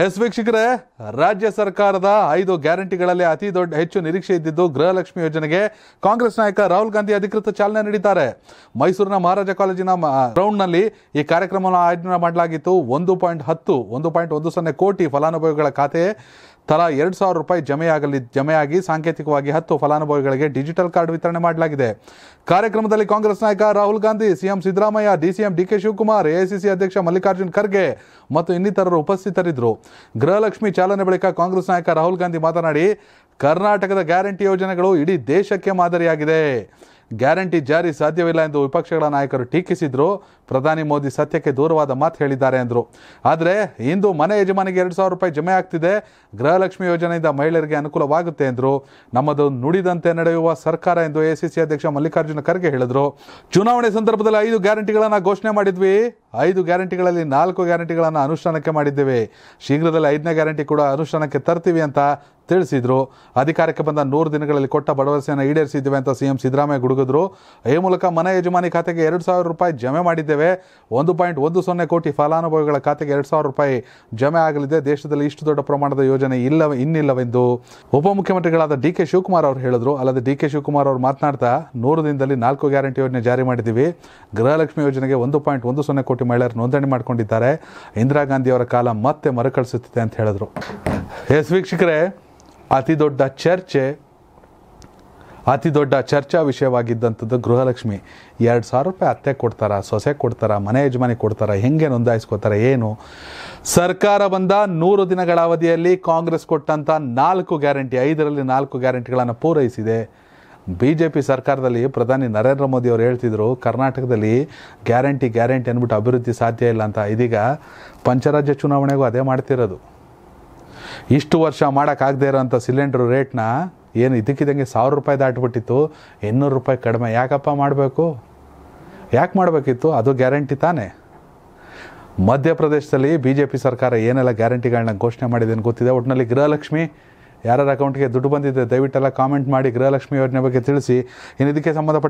S ವೀಕ್ಷಕರೇ ರಾಜ್ಯ ಸರ್ಕಾರದ ಐದು ಗ್ಯಾರಂಟಿಗಳಲ್ಲಿ ಅತಿ ದೊಡ್ಡ ಹೆಚ್ಚು ನಿರೀಕ್ಷೆ ಇದ್ದಿದ್ದು ಗೃಹಲಕ್ಷ್ಮಿ ಯೋಜನೆಗೆ ಕಾಂಗ್ರೆಸ್ ನಾಯಕ ರಾಹುಲ್ ಗಾಂಧಿ ಅಧಿಕೃತ ಚಾಲನೆ ನೀಡಿದ್ದಾರೆ ಮೈಸೂರಿನ ಮಹಾರಾಜ ಕಾಲೇಜಿನ ಗ್ರೌಂಡ್ನಲ್ಲಿ ಈ ಕಾರ್ಯಕ್ರಮವನ್ನು ಆಯೋಜನೆ ಮಾಡಲಾಗಿತ್ತು ಒಂದು ಪಾಯಿಂಟ್ ಹತ್ತು ಒಂದು ಪಾಯಿಂಟ್ ಒಂದು ಸೊನ್ನೆ ಕೋಟಿ ಫಲಾನುಭವಿಗಳ ಖಾತೆ ತಲಾ ಎರಡು ಸಾವಿರ ರೂಪಾಯಿ ಜಮೆಯಾಗಲಿ ಜಮೆಯಾಗಿ ಸಾಂಕೇತಿಕವಾಗಿ ಹತ್ತು ಫಲಾನುಭವಿಗಳಿಗೆ ಡಿಜಿಟಲ್ ಕಾರ್ಡ್ ವಿತರಣೆ ಮಾಡಲಾಗಿದೆ ಕಾರ್ಯಕ್ರಮದಲ್ಲಿ ಕಾಂಗ್ರೆಸ್ ನಾಯಕ Rahul Gandhi CM Siddaramaiah DCM D K Shivakumar AICC ಅಧ್ಯಕ್ಷ ಮಲ್ಲಿಕಾರ್ಜುನ್ ಖರ್ಗೆ ಮತ್ತು ಇನ್ನಿತರರು ಉಪಸ್ಥಿತರಿದ್ದರು ಗೃಹಲಕ್ಷ್ಮಿ ಚಾಲನೆ ಬಳಿಕ ಕಾಂಗ್ರೆಸ್ ನಾಯಕ ರಾಹುಲ್ ಗಾಂಧಿ ಮಾತನಾಡಿ ಕರ್ನಾಟಕದ ಗ್ಯಾರಂಟಿ ಯೋಜನೆಗಳು ಇಡೀ ದೇಶಕ್ಕೆ ಮಾದರಿಯಾಗಿದೆ ಗ್ಯಾರಂಟಿ ಜಾರಿ ಸಾಧ್ಯವಿಲ್ಲ ಎಂದು ವಿಪಕ್ಷಗಳ ನಾಯಕರು ಟೀಕಿಸಿದ್ರು ಪ್ರಧಾನಿ ಮೋದಿ ಸತ್ಯಕ್ಕೆ ದೂರವಾದ ಮಾತು ಹೇಳಿದ್ದಾರೆ ಎಂದರು ಆದರೆ ಇಂದು ಮನೆ ಯಜಮಾನಿಗೆ ಎರಡು ಸಾವಿರ ರೂಪಾಯಿ ಜಮೆ ಆಗ್ತಿದೆ ಗೃಹಲಕ್ಷ್ಮಿ ಯೋಜನೆಯಿಂದ ಮಹಿಳೆಯರಿಗೆ ಅನುಕೂಲವಾಗುತ್ತೆ ಎಂದರು ನಮ್ಮದು ನುಡಿದಂತೆ ನಡೆಯುವ ಸರ್ಕಾರ ಎಂದು ಎಸಿಸಿ ಅಧ್ಯಕ್ಷ ಮಲ್ಲಿಕಾರ್ಜುನ ಖರ್ಗೆ ಹೇಳಿದರು ಚುನಾವಣೆ ಸಂದರ್ಭದಲ್ಲಿ ಐದು ಗ್ಯಾರಂಟಿಗಳನ್ನು ಘೋಷಣೆ ಮಾಡಿದ್ವಿ ಐದು ಗ್ಯಾರಂಟಿಗಳಲ್ಲಿ ನಾಲ್ಕು ಗ್ಯಾರಂಟಿಗಳನ್ನು ಅನುಷ್ಠಾನಕ್ಕೆ ಮಾಡಿದ್ದೇವೆ ಶೀಘ್ರದಲ್ಲಿ ಐದನೇ ಗ್ಯಾರಂಟಿ ಕೂಡ ಅನುಷ್ಠಾನಕ್ಕೆ ತರ್ತೀವಿ ಅಂತ ತಿಳಿಸಿದರು ಅಧಿಕಾರಕ್ಕೆ ಬಂದ ನೂರು ದಿನಗಳಲ್ಲಿ ಕೊಟ್ಟ ಭರವಸೆಯನ್ನು ಈಡೇರಿಸಿದ್ದೇವೆ ಅಂತ ಸಿ ಎಂ ಸಿದ್ದರಾಮಯ್ಯ ಗುಡುಗಿದ್ರು ಈ ಮೂಲಕ ಮನೆ ಯಜಮಾನಿ ಖಾತೆಗೆ ಎರಡು ಸಾವಿರ ರೂಪಾಯಿ ಜಮೆ ಮಾಡಿದ್ದೇವೆ ಒಂದು ಪಾಯಿಂಟ್ ಒಂದು ಸೊನ್ನೆ ಕೋಟಿ ಫಲಾನುಭವಿಗಳ ಖಾತೆಗೆ ಎರಡು ಸಾವಿರ ರೂಪಾಯಿ ಜಮೆ ಆಗಲಿದೆ ದೇಶದಲ್ಲಿ ಇಷ್ಟು ದೊಡ್ಡ ಪ್ರಮಾಣದ ಯೋಜನೆ ಇಲ್ಲ ಇನ್ನಿಲ್ಲವೆಂದು ಉಪಮುಖ್ಯಮಂತ್ರಿಗಳಾದ ಡಿ ಕೆ ಶಿವಕುಮಾರ್ ಅವರು ಹೇಳಿದ್ರು ಅಲ್ಲದೆ ಡಿ ಕೆ ಶಿವಕುಮಾರ್ ಅವರು ಮಾತನಾಡ್ತಾ ನೂರು ದಿನದಲ್ಲಿ ನಾಲ್ಕು ಗ್ಯಾರಂಟಿ ಯೋಜನೆ ಜಾರಿ ಮಾಡಿದ್ದೀವಿ ಗೃಹಲಕ್ಷ್ಮಿ ಯೋಜನೆಗೆ ಒಂದು ಪಾಯಿಂಟ್ ಒಂದು ಸೊನ್ನೆ ಕೋಟಿ ಕೋಟಿ ಮಹಿಳೆಯರು ನೋಂದಣಿ ಮಾಡಿಕೊಂಡಿದ್ದಾರೆ ಇಂದಿರಾ ಗಾಂಧಿಯವರ ಕಾಲ ಮತ್ತೆ ಮರುಕಳಿಸುತ್ತಿದೆ ಅಂತ ಹೇಳಿದ್ರು ಎಸ್ ವೀಕ್ಷಕರೇ ಅತಿ ದೊಡ್ಡ ಚರ್ಚೆ ಅತಿ ದೊಡ್ಡ ಚರ್ಚಾ ವಿಷಯವಾಗಿದ್ದಂಥದ್ದು ಗೃಹಲಕ್ಷ್ಮಿ ಎರಡು ಸಾವಿರ ರೂಪಾಯಿ ಅತ್ತೆ ಕೊಡ್ತಾರ ಸೊಸೆ ಕೊಡ್ತಾರ ಮನೆ ಯಜಮಾನಿ ಕೊಡ್ತಾರ ಹೆಂಗೆ ನೋಂದಾಯಿಸ್ಕೋತಾರೆ ಏನು ಸರ್ಕಾರ ಬಂದ ನೂರು ದಿನಗಳ ಅವಧಿಯಲ್ಲಿ ಕಾಂಗ್ರೆಸ್ ಕೊಟ್ಟಂತ ನಾಲ್ಕು ಗ್ಯಾರಂಟಿ ಐದರಲ್ಲಿ ನಾಲ್ಕು ಗ್ಯಾರಂಟಿಗಳನ್ನು ಪೂರೈಸಿದೆ ಬಿ ಜೆ ಪಿ ಸರ್ಕಾರದಲ್ಲಿ ಪ್ರಧಾನಿ ನರೇಂದ್ರ ಮೋದಿ ಅವರು ಹೇಳ್ತಿದ್ರು ಕರ್ನಾಟಕದಲ್ಲಿ ಗ್ಯಾರಂಟಿ ಗ್ಯಾರಂಟಿ ಅಂದ್ಬಿಟ್ಟು ಅಭಿವೃದ್ಧಿ ಸಾಧ್ಯ ಇಲ್ಲ ಅಂತ ಇದೀಗ ಪಂಚರಾಜ್ಯ ಚುನಾವಣೆಗೂ ಅದೇ ಮಾಡ್ತಿರೋದು ಇಷ್ಟು ವರ್ಷ ಮಾಡೋಕ್ಕಾಗದೇ ಇರೋಂಥ ಸಿಲಿಂಡ್ರ್ ರೇಟ್ನ ಏನು ಇದಕ್ಕಿದಂಗೆ ಸಾವಿರ ರೂಪಾಯಿ ದಾಟ್ಬಿಟ್ಟಿತ್ತು ಇನ್ನೂರು ರೂಪಾಯಿ ಕಡಿಮೆ ಯಾಕಪ್ಪ ಮಾಡಬೇಕು ಯಾಕೆ ಮಾಡಬೇಕಿತ್ತು ಅದು ಗ್ಯಾರಂಟಿ ತಾನೇ ಮಧ್ಯಪ್ರದೇಶದಲ್ಲಿ ಬಿ ಜೆ ಪಿ ಸರ್ಕಾರ ಏನೆಲ್ಲ ಗ್ಯಾರಂಟಿಗಳನ್ನ ಘೋಷಣೆ ಮಾಡಿದೆ ಅಂತ ಗೊತ್ತಿದೆ ಒಟ್ಟಿನಲ್ಲಿ ಗೃಹಲಕ್ಷ್ಮಿ ಯಾರ ಅಕೌಂಟ್ಗೆ ದುಡ್ಡು ಬಂದಿದೆ ದಯವಿಟ್ಟೆಲ್ಲ ಕಾಮೆಂಟ್ ಮಾಡಿ ಗೃಹಲಕ್ಷ್ಮಿ ಯೋಜನೆ ಬಗ್ಗೆ ತಿಳಿಸಿ ಇನ್ನು ಇದಕ್ಕೆ ಸಂಬಂಧಪಟ್ಟ